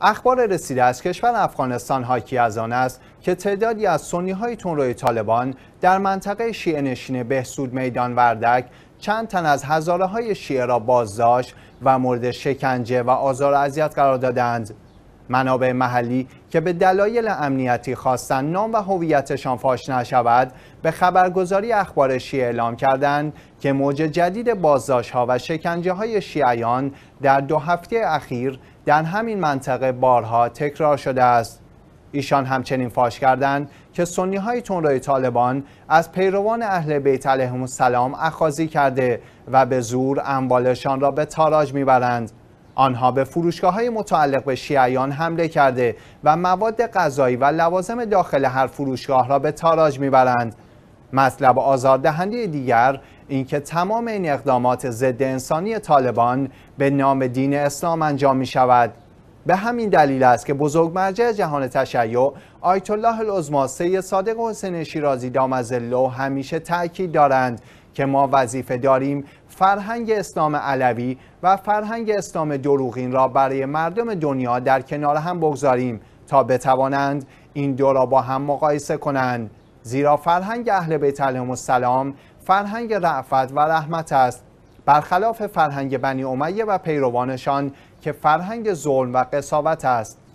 اخبار رسیده از کشور افغانستان حاکی از آن است که تعدادی از سنی های روی طالبان در منطقه شیعه نشین بهسود میدان وردک چند تن از هزاره های شیعه را بازداشت و مورد شکنجه و آزار اذیت قرار دادند منابع محلی که به دلایل امنیتی خواستند نام و هویتشان فاش نشود به خبرگزاری اخبار شیعه اعلام کردند که موج جدید بازداشت ها و شکنجه های شیعیان در دو هفته اخیر در همین منطقه بارها تکرار شده است ایشان همچنین فاش کردند که سنی های تندروی طالبان از پیروان اهل بیت علیهم السلام اخاذی کرده و به زور اموالشان را به تاراج میبرند آنها به فروشگاه های متعلق به شیعیان حمله کرده و مواد غذایی و لوازم داخل هر فروشگاه را به تاراج میبرند مطلب آزاردهنده دیگر اینکه تمام این اقدامات ضد انسانی طالبان به نام دین اسلام انجام می شود به همین دلیل است که بزرگ مرجع جهان تشیع آیت الله العظما سید صادق حسین شیرازی الله همیشه تاکید دارند که ما وظیفه داریم فرهنگ اسلام علوی و فرهنگ اسلام دروغین را برای مردم دنیا در کنار هم بگذاریم تا بتوانند این دو را با هم مقایسه کنند زیرا فرهنگ اهل بیت علیهم السلام فرهنگ رعفت و رحمت است برخلاف فرهنگ بنی امیه و پیروانشان که فرهنگ ظلم و قصاوت است